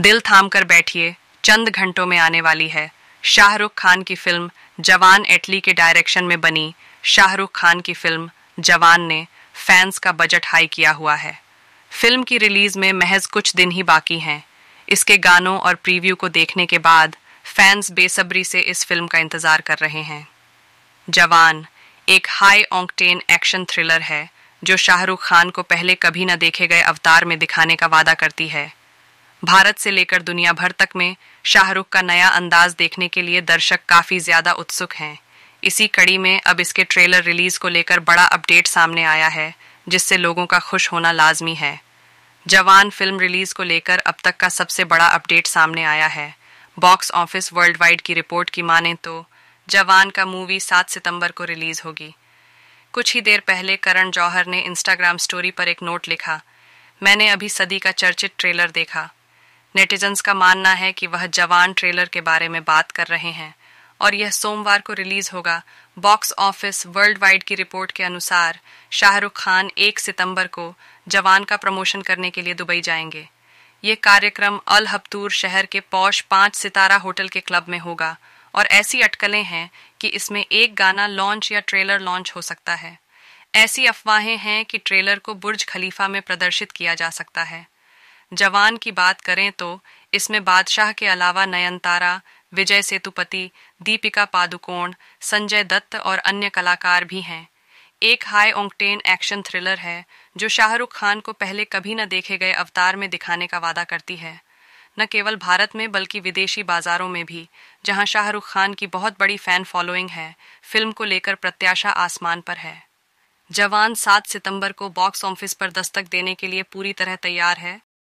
दिल थाम कर बैठिए चंद घंटों में आने वाली है शाहरुख खान की फिल्म जवान एटली के डायरेक्शन में बनी शाहरुख खान की फिल्म जवान ने फैंस का बजट हाई किया हुआ है फिल्म की रिलीज में महज कुछ दिन ही बाकी हैं इसके गानों और प्रीव्यू को देखने के बाद फैंस बेसब्री से इस फिल्म का इंतज़ार कर रहे हैं जवान एक हाई ऑंकटेन एक्शन थ्रिलर है जो शाहरुख खान को पहले कभी न देखे गए अवतार में दिखाने का वादा करती है भारत से लेकर दुनिया भर तक में शाहरुख का नया अंदाज देखने के लिए दर्शक काफी ज्यादा उत्सुक हैं इसी कड़ी में अब इसके ट्रेलर रिलीज को लेकर बड़ा अपडेट सामने आया है जिससे लोगों का खुश होना लाजमी है जवान फिल्म रिलीज को लेकर अब तक का सबसे बड़ा अपडेट सामने आया है बॉक्स ऑफिस वर्ल्ड वाइड की रिपोर्ट की माने तो जवान का मूवी 7 सितंबर को रिलीज होगी कुछ ही देर पहले करण जौहर ने इंस्टाग्राम स्टोरी पर एक नोट लिखा मैंने अभी सदी का चर्चित ट्रेलर देखा नेटिजन्स का मानना है कि वह जवान ट्रेलर के बारे में बात कर रहे हैं और यह सोमवार को रिलीज होगा बॉक्स ऑफिस वर्ल्ड वाइड की रिपोर्ट के अनुसार शाहरुख खान 1 सितंबर को जवान का प्रमोशन करने के लिए दुबई जाएंगे ये कार्यक्रम अल हबतूर शहर के पौष पांच सितारा होटल के क्लब में होगा और ऐसी अटकलें हैं कि इसमें एक गाना लॉन्च या ट्रेलर लॉन्च हो सकता है ऐसी अफवाहें हैं कि ट्रेलर को बुर्ज खलीफा में प्रदर्शित किया जा सकता है जवान की बात करें तो इसमें बादशाह के अलावा नयनतारा विजय सेतुपति दीपिका पादुकोण संजय दत्त और अन्य कलाकार भी हैं एक हाई ओंगटेन एक्शन थ्रिलर है जो शाहरुख खान को पहले कभी न देखे गए अवतार में दिखाने का वादा करती है न केवल भारत में बल्कि विदेशी बाजारों में भी जहां शाहरुख खान की बहुत बड़ी फैन फॉलोइंग है फिल्म को लेकर प्रत्याशा आसमान पर है जवान 7 सितंबर को बॉक्स ऑफिस पर दस्तक देने के लिए पूरी तरह तैयार है